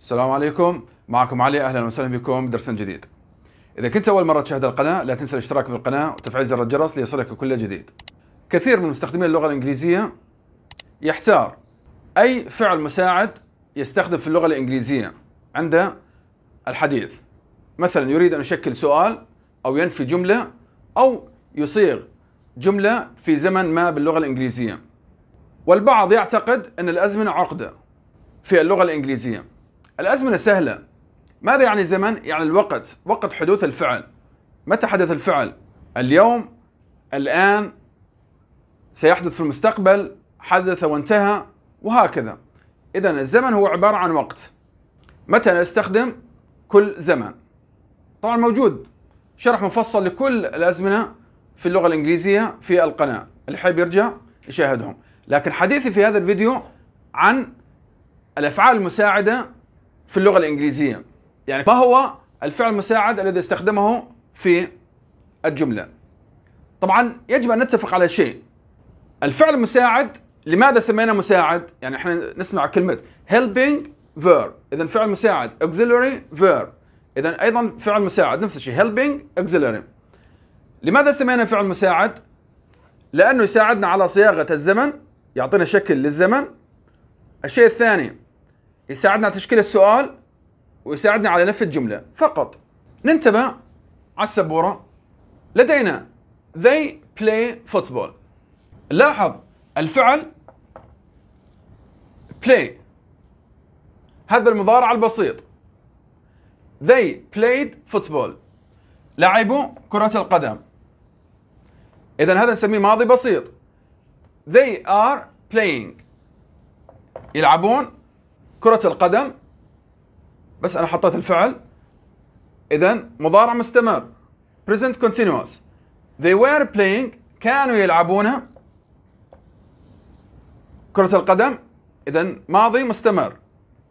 السلام عليكم معكم علي اهلا وسهلا بكم بدرس جديد اذا كنت اول مره تشاهد القناه لا تنسى الاشتراك بالقناه وتفعيل زر الجرس ليصلك كل جديد كثير من مستخدمي اللغه الانجليزيه يحتار اي فعل مساعد يستخدم في اللغه الانجليزيه عند الحديث مثلا يريد ان يشكل سؤال او ينفي جمله او يصيغ جمله في زمن ما باللغه الانجليزيه والبعض يعتقد ان الازمنه عقده في اللغه الانجليزيه الأزمنة سهلة ماذا يعني زمن؟ يعني الوقت وقت حدوث الفعل متى حدث الفعل؟ اليوم الآن سيحدث في المستقبل حدث وانتهى وهكذا إذا الزمن هو عبارة عن وقت متى نستخدم كل زمن طبعا موجود شرح مفصل لكل الأزمنة في اللغة الإنجليزية في القناة اللي حاب يرجع يشاهدهم لكن حديثي في هذا الفيديو عن الأفعال المساعدة في اللغة الإنجليزية يعني ما هو الفعل المساعد الذي استخدمه في الجملة طبعا يجب أن نتفق على شيء الفعل المساعد لماذا سمينا مساعد؟ يعني احنا نسمع كلمة helping verb إذا فعل مساعد auxiliary verb إذا أيضا فعل مساعد نفس الشيء helping auxiliary لماذا سمينا فعل مساعد؟ لأنه يساعدنا على صياغة الزمن يعطينا شكل للزمن الشيء الثاني يساعدنا على تشكيل السؤال ويساعدنا على لف الجملة فقط ننتبه على السبورة لدينا they play football لاحظ الفعل play هذا بالمضارع البسيط they played football لعبوا كرة القدم إذا هذا نسميه ماضي بسيط they are playing يلعبون كرة القدم بس أنا حطيت الفعل إذا مضارع مستمر present continuous they were playing كانوا يلعبون كرة القدم إذا ماضي مستمر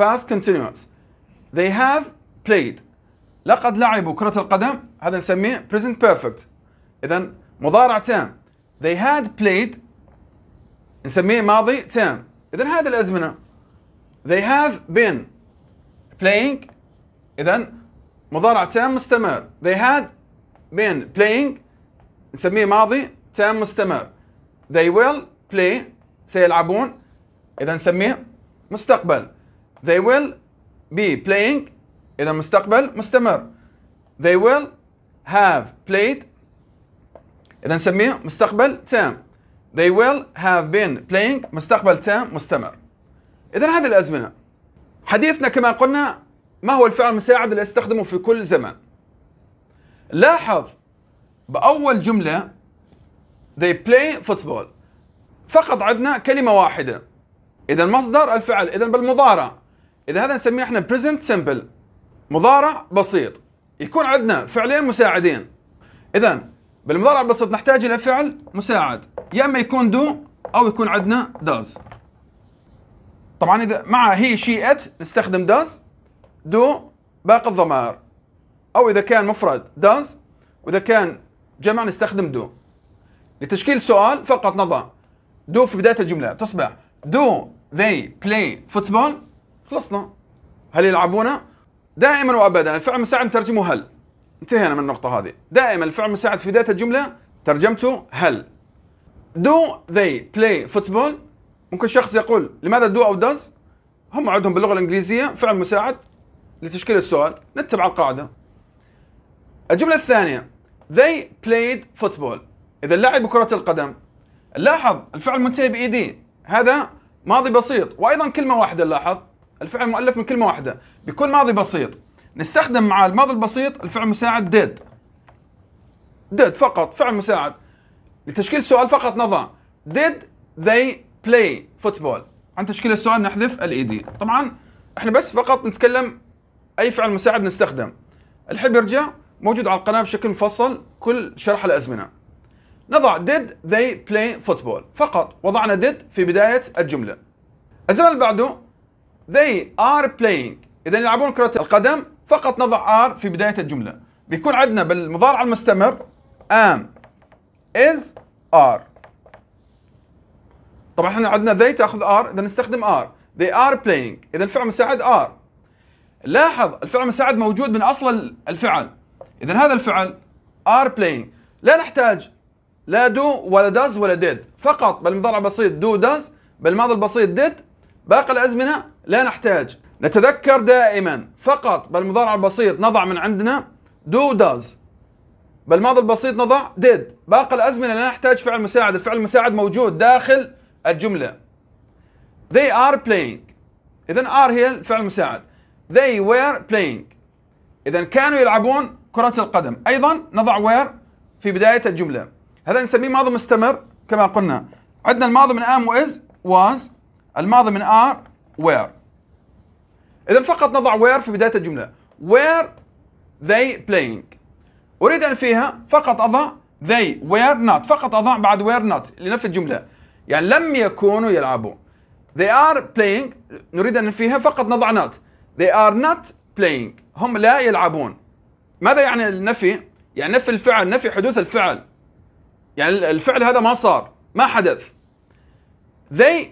past continuous they have played لقد لعبوا كرة القدم هذا نسميه present perfect إذا مضارع تام they had played نسميه ماضي تام إذا هذه الأزمنة They have been playing إذا مضارع تام مستمر. They had been playing نسميه ماضي تام مستمر. They will play سيلعبون إذا نسميه مستقبل. They will be playing إذا مستقبل مستمر. They will have played إذا نسميه مستقبل تام. They will have been playing مستقبل تام مستمر. إذا هذه الأزمنة حديثنا كما قلنا ما هو الفعل المساعد اللي استخدمه في كل زمان لاحظ بأول جملة they play football فقط عندنا كلمة واحدة إذا مصدر الفعل إذا بالمضارع إذا هذا نسميه احنا present simple مضارع بسيط يكون عندنا فعلين مساعدين إذا بالمضارع البسيط نحتاج إلى فعل مساعد يا إما يكون do أو يكون عندنا does طبعا اذا مع هي شي ات نستخدم داز دو باقي الضمائر او اذا كان مفرد داز واذا كان جمع نستخدم دو لتشكيل سؤال فقط نضع دو في بدايه الجمله تصبح دو they play football خلصنا هل يلعبون دائما وابدا الفعل المساعد نترجمه هل انتهينا من النقطه هذه دائما الفعل المساعد في بدايه الجمله ترجمته هل do they play football ممكن شخص يقول لماذا دو او داز هم عندهم باللغه الانجليزيه فعل مساعد لتشكيل السؤال نتبع القاعده الجمله الثانيه they played football اذا لعبوا كره القدم لاحظ الفعل منتهي بايدي هذا ماضي بسيط وايضا كلمه واحده لاحظ الفعل مؤلف من كلمه واحده بكل ماضي بسيط نستخدم مع الماضي البسيط الفعل مساعد did did فقط فعل مساعد لتشكيل سؤال فقط نضع did they بلاي فوتبول عن تشكيل السؤال نحذف الاي دي e طبعا احنا بس فقط نتكلم اي فعل مساعد نستخدم الحب يرجع موجود على القناه بشكل مفصل كل شرح الازمنه نضع did they play football فقط وضعنا did في بدايه الجمله الزمن اللي بعده they are playing اذا يلعبون كره القدم فقط نضع are في بدايه الجمله بيكون عندنا بالمضارع المستمر am is are طبعا احنا عندنا they تاخذ ار اذا نستخدم ار they are playing اذا الفعل المساعد ار لاحظ الفعل المساعد موجود من اصل الفعل اذا هذا الفعل are playing لا نحتاج لا دو ولا داز ولا ديد فقط بالمضارع البسيط دو داز بالماضي البسيط ديد باقي الازمنه لا نحتاج نتذكر دائما فقط بالمضارع البسيط نضع من عندنا دو داز بالماضي البسيط نضع ديد باقي الازمنه لا نحتاج فعل مساعد الفعل المساعد موجود داخل الجملة They are playing إذا are هي الفعل المساعد They were playing إذا كانوا يلعبون كرة القدم أيضا نضع were في بداية الجملة هذا نسميه ماضي مستمر كما قلنا عندنا الماضي من am was was الماضي من are were إذا فقط نضع where في بداية الجملة where they playing أريد أن فيها فقط أضع they were not فقط أضع بعد were not لنفي الجملة يعني لم يكونوا يلعبون they are playing نريد أن فيها فقط نضع not they are not playing هم لا يلعبون ماذا يعني النفي؟ يعني نفي الفعل نفي حدوث الفعل يعني الفعل هذا ما صار ما حدث they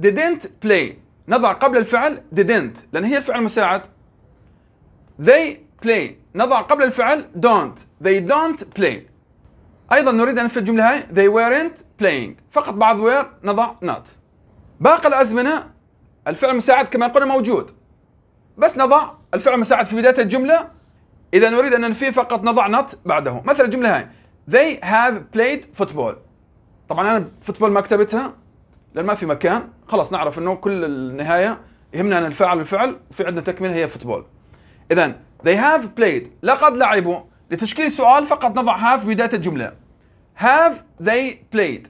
didn't play نضع قبل الفعل didn't لأن هي الفعل مساعد they play نضع قبل الفعل don't they don't play ايضا نريد ان نفي الجمله هاي they weren't playing فقط بعض were نضع not باقي الازمنه الفعل المساعد كما قلنا موجود بس نضع الفعل المساعد في بدايه الجمله اذا نريد ان ننفيه فقط نضع not بعده مثلا الجمله هاي they have played football طبعا انا فوتبول ما كتبتها لان ما في مكان خلاص نعرف انه كل النهايه يهمنا ان الفاعل والفعل وفي عندنا تكمله هي فوتبول اذا they have played لقد لعبوا لتشكيل السؤال فقط نضع هاف في بداية الجملة have they played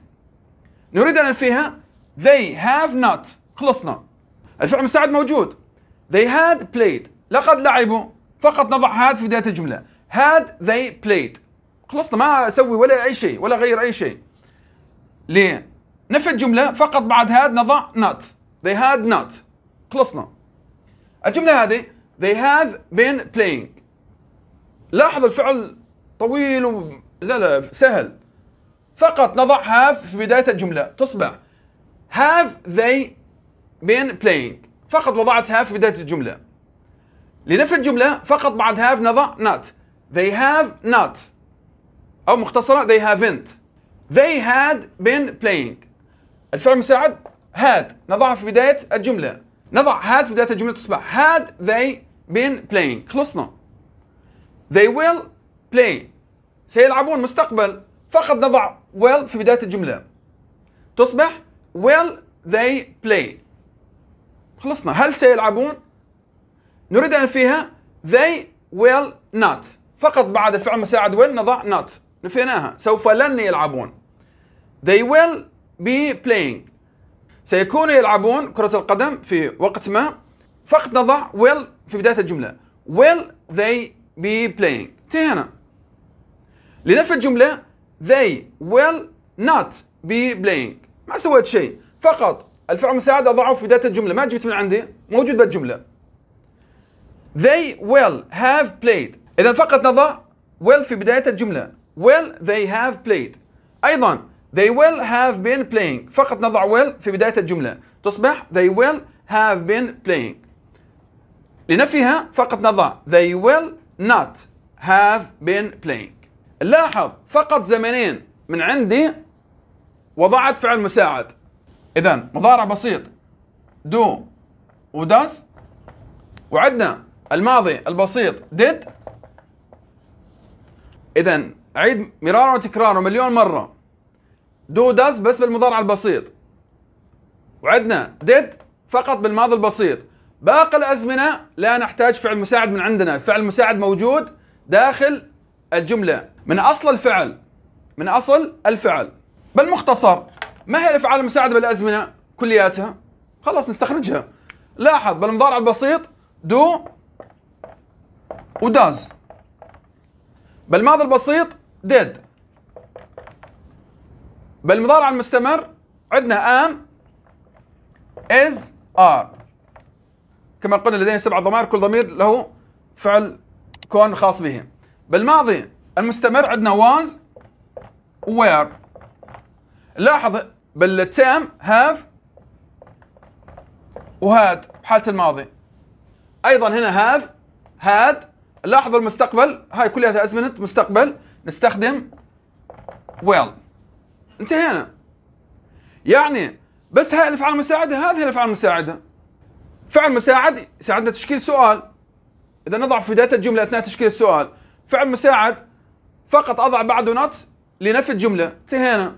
نريد أن ننفيها they have not خلصنا الفعل المساعد موجود they had played لقد لعبوا فقط نضع had في بداية الجملة had they played خلصنا ما أسوي ولا أي شيء ولا غير أي شيء ليه نفي الجملة فقط بعد had نضع not they had not خلصنا الجملة هذه they have been playing لاحظ الفعل طويل و... لا لا سهل فقط نضع هاف في بداية الجملة تصبح have they been playing فقط وضعت هاف في بداية الجملة لنفي الجملة فقط بعد هاف نضع not they have not أو مختصرة they haven't they had been playing الفعل المساعد had نضعها في بداية الجملة نضع had في بداية الجملة تصبح had they been playing خلصنا they will play سيلعبون مستقبل فقط نضع will في بداية الجملة تصبح will they play خلصنا هل سيلعبون نريد أن فيها they will not فقط بعد الفعل مساعد will نضع not نفيناها سوف لن يلعبون they will be playing سيكونوا يلعبون كرة القدم في وقت ما فقط نضع will في بداية الجملة will they be playing انتهينا لنفى الجملة they will not be playing ما سويت شيء فقط الفعل المساعد أضعه في بداية الجملة ما جبت من عندي موجود بالجملة they will have played إذا فقط نضع will في بداية الجملة will they have played أيضا they will have been playing فقط نضع will في بداية الجملة تصبح they will have been playing لنفيها فقط نضع they will not have been playing لاحظ فقط زمنين من عندي وضعت فعل مساعد اذا مضارع بسيط do و does وعندنا الماضي البسيط did اذا عيد مرارا وتكرارا مليون مره do does بس بالمضارع البسيط وعندنا did فقط بالماضي البسيط باقي الازمنه لا نحتاج فعل مساعد من عندنا، فعل مساعد موجود داخل الجمله من اصل الفعل من اصل الفعل. بالمختصر ما هي الافعال المساعده بالازمنه كلياتها؟ خلاص نستخرجها. لاحظ بالمضارع البسيط دو وداز. بالماضي البسيط ديد. بالمضارع المستمر عندنا ام از ار كما قلنا لدينا سبع ضمائر كل ضمير له فعل كون خاص به بالماضي المستمر عندنا was were لاحظ بالتام have وهاد حالة الماضي أيضا هنا have had لاحظ المستقبل هاي كلها أزمنة مستقبل نستخدم will انتهينا يعني بس هاي الأفعال المساعدة هذه الأفعال المساعدة فعل مساعد ساعدنا تشكيل سؤال اذا نضع في بدايه الجمله اثناء تشكيل السؤال فعل مساعد فقط اضع بعده نوت لنفي الجمله انتهينا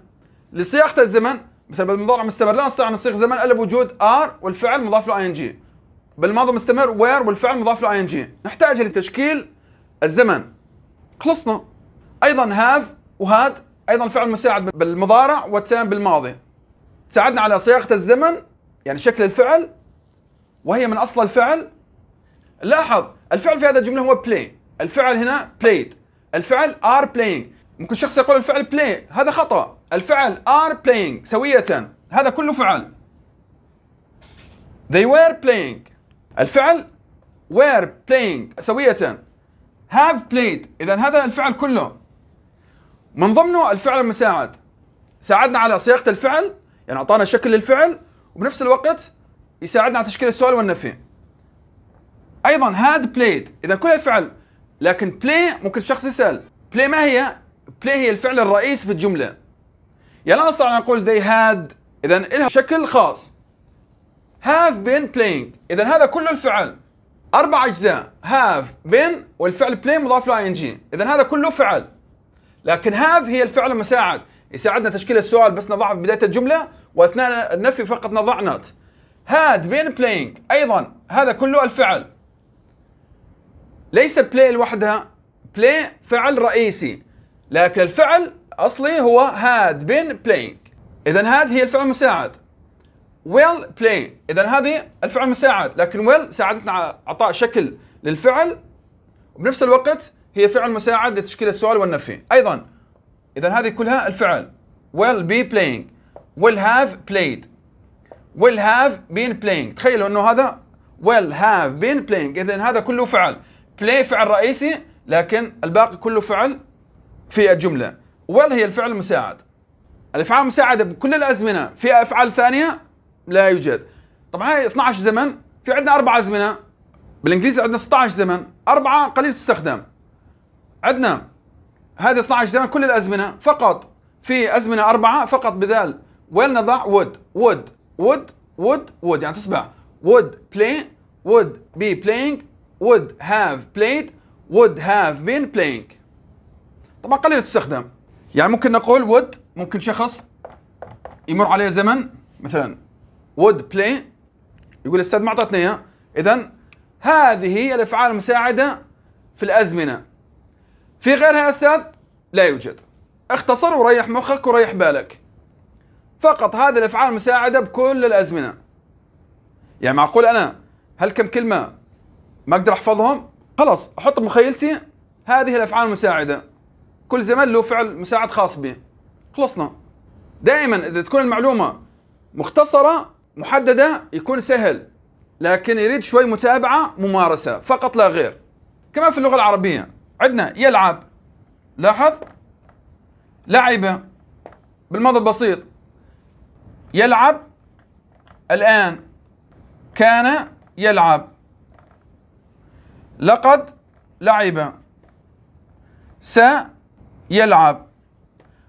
لصياغه الزمن مثلا بالمضارع مستمر لا نستطيع ان نصيغ زمن الا بوجود ار والفعل مضاف له اي ان جي بالماضي مستمر وير والفعل مضاف له اي ان جي نحتاج لتشكيل الزمن خلصنا ايضا هاف وهاد ايضا فعل مساعد بالمضارع والتام بالماضي ساعدنا على صياغه الزمن يعني شكل الفعل وهي من اصل الفعل لاحظ الفعل في هذه الجمله هو بلاي الفعل هنا بلايد الفعل ار بلاينج ممكن شخص يقول الفعل بلاي هذا خطا الفعل ار بلاينج سويه هذا كله فعل they were playing الفعل were playing سويه have played اذا هذا الفعل كله من ضمنه الفعل المساعد ساعدنا على صياغه الفعل يعني اعطانا شكل للفعل وبنفس الوقت يساعدنا على تشكيل السؤال والنفي ايضا هاد بلايد اذا كل الفعل لكن بلاي ممكن شخص يسال بلاي ما هي بلاي هي الفعل الرئيسي في الجمله يعني نستطيع ان نقول they had اذا لها شكل خاص have been playing اذا هذا كله الفعل اربع اجزاء have been والفعل play مضاف له ing اذا هذا كله فعل لكن have هي الفعل المساعد يساعدنا تشكيل السؤال بس نضعه في بدايه الجمله واثناء النفي فقط نضع not had been playing ايضا هذا كله الفعل ليس play لوحدها play فعل رئيسي لكن الفعل اصلي هو had been playing اذا had هي الفعل المساعد will play اذا هذه الفعل المساعد لكن will ساعدتنا على اعطاء شكل للفعل وبنفس الوقت هي فعل مساعد لتشكيل السؤال والنفي ايضا اذا هذه كلها الفعل will be playing will have played will have been playing تخيلوا انه هذا will have been playing اذا هذا كله فعل play فعل رئيسي لكن الباقي كله فعل في الجملة will هي الفعل المساعد الافعال المساعدة بكل الازمنة في افعال ثانية لا يوجد طبعا هاي 12 زمن في عندنا اربع ازمنة بالانجليزي عندنا 16 زمن اربعة قليل تستخدم عندنا هذه 12 زمن كل الازمنة فقط في ازمنة اربعة فقط بدال will نضع would would would would would يعني تصبح would play would be playing would have played would have been playing طبعا قليل تستخدم يعني ممكن نقول would ممكن شخص يمر عليه زمن مثلا would play يقول الاستاذ ما اعطتني اياه اذا هذه هي الافعال المساعده في الازمنه في غيرها يا استاذ لا يوجد اختصر وريح مخك وريح بالك فقط هذه الافعال المساعده بكل الازمنه يعني معقول انا هل كم كلمه ما اقدر احفظهم خلاص احط بمخيلتي هذه الافعال المساعده كل زمن له فعل مساعد خاص به خلصنا دائما اذا تكون المعلومه مختصره محدده يكون سهل لكن يريد شوي متابعه ممارسه فقط لا غير كما في اللغه العربيه عندنا يلعب لاحظ لعبه بالماضي البسيط يلعب الآن كان يلعب لقد لعب سيلعب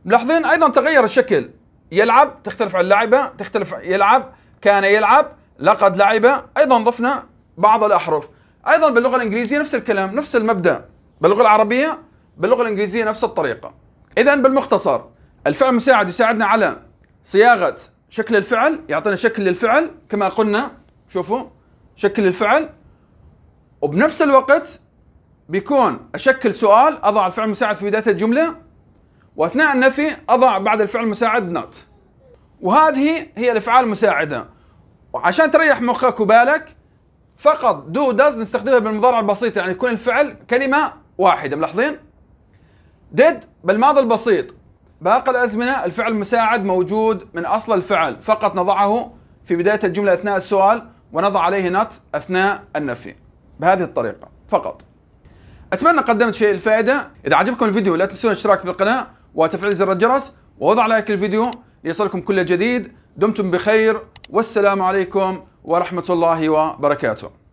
ملاحظين أيضا تغير الشكل يلعب تختلف عن لعبة تختلف يلعب كان يلعب لقد لعب أيضا ضفنا بعض الأحرف أيضا باللغة الإنجليزية نفس الكلام نفس المبدأ باللغة العربية باللغة الإنجليزية نفس الطريقة إذا بالمختصر الفعل المساعد يساعدنا على صياغة شكل الفعل يعطينا شكل الفعل كما قلنا شوفوا شكل الفعل وبنفس الوقت بيكون اشكل سؤال اضع الفعل المساعد في بدايه الجمله واثناء النفي اضع بعد الفعل المساعد نوت وهذه هي الافعال المساعده وعشان تريح مخك وبالك فقط دو داز نستخدمها بالمضارع البسيط يعني يكون الفعل كلمه واحده ملاحظين ديد بالماضي البسيط باقي الازمنه الفعل المساعد موجود من اصل الفعل فقط نضعه في بدايه الجمله اثناء السؤال ونضع عليه نت اثناء النفي بهذه الطريقه فقط اتمنى قدمت شيء الفائده اذا عجبكم الفيديو لا تنسون الاشتراك بالقناه وتفعيل زر الجرس ووضع لايك الفيديو ليصلكم كل جديد دمتم بخير والسلام عليكم ورحمه الله وبركاته